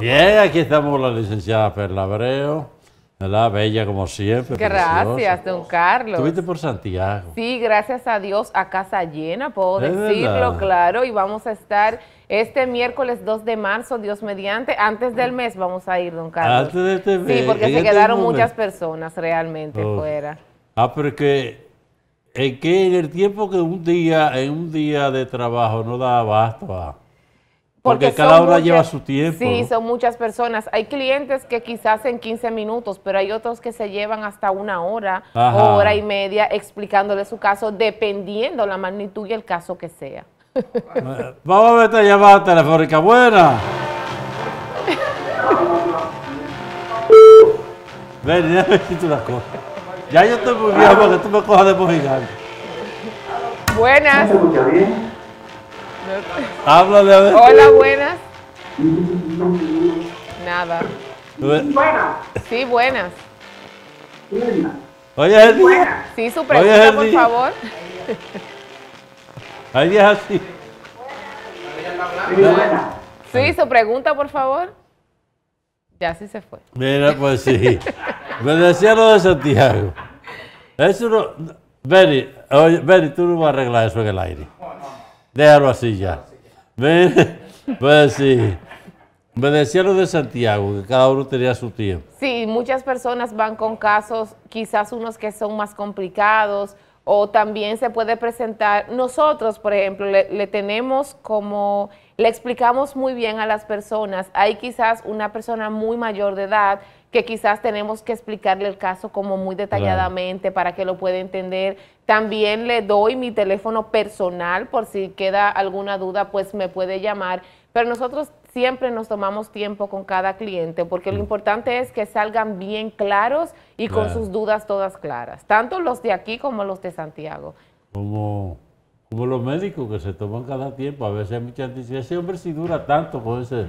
Bien, aquí estamos la licenciada Perla Abreu, ¿verdad? Bella como siempre. Gracias, don Carlos. Estuviste por Santiago. Sí, gracias a Dios, a casa llena, puedo decirlo, claro. Y vamos a estar este miércoles 2 de marzo, Dios mediante, antes del mes vamos a ir, don Carlos. Antes de este mes. Sí, porque se quedaron muchas personas realmente oh. fuera. Ah, porque en, que el tiempo que un día, en un día de trabajo no da abasto a ah. Porque, cada hora lleva su tiempo. Sí, son muchas personas. Hay clientes que quizás en 15 minutos, pero hay otros que se llevan hasta una hora, hora y media explicándole su caso, dependiendo la magnitud y el caso que sea. Vamos a ver esta llamada telefónica. Buena. Ven, ya me una cosa. Ya yo estoy muy bien, porque tú me cojas de bojigal. Buenas. bien? Háblale Hola, buenas. Nada. Buenas. Sí, buenas. Oye, Sí, su pregunta, por favor. Ahí es así. Sí, su pregunta, por favor. Ya sí se fue. Mira, pues sí. Me decía lo de Santiago. Eso no. Beni, oye, tú no vas a arreglar eso en el aire. Déjalo así ya. Pues sí. Me decían lo de Santiago, que cada uno tenía su tiempo. Sí, muchas personas van con casos, quizás unos que son más complicados, o también se puede presentar, nosotros por ejemplo le, tenemos como, le explicamos muy bien a las personas, hay quizás una persona muy mayor de edad que quizás tenemos que explicarle el caso como muy detalladamente para que lo pueda entender. También le doy mi teléfono personal por si queda alguna duda, pues me puede llamar. Pero nosotros siempre nos tomamos tiempo con cada cliente, porque lo mm. importante es que salgan bien claros y con sus dudas todas claras, tanto los de aquí como los de Santiago. Como, como los médicos que se toman cada tiempo, a veces hay mucha anticipación, ese hombre si dura tanto con ese,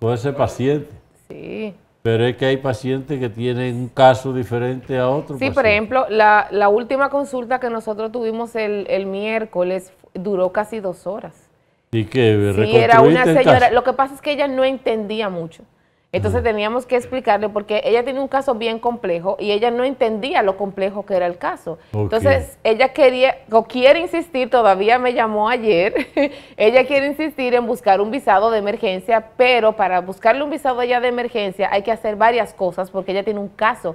con ese paciente. Sí. Pero es que hay pacientes que tienen un caso diferente a otro. Sí, por ejemplo, la, última consulta que nosotros tuvimos el, el miércoles duró casi dos horas. Y que era una señora. Lo que pasa es que ella no entendía mucho. Entonces mm. teníamos que explicarle porque ella tiene un caso bien complejo y ella no entendía lo complejo que era el caso. Entonces ella quería o quiere insistir, todavía me llamó ayer, ella quiere insistir en buscar un visado de emergencia, pero para buscarle un visado ya de emergencia hay que hacer varias cosas porque ella tiene un caso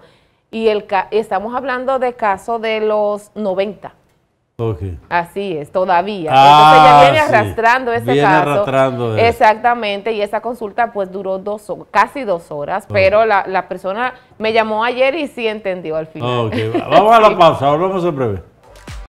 y el estamos hablando de caso de los 90. Así es, todavía. Ah, Entonces ya viene arrastrando ese viene caso. Arrastrando Exactamente, y esa consulta pues duró dos casi dos horas, pero la, la, persona me llamó ayer y sí entendió al final. Vamos a la pausa, volvemos en breve.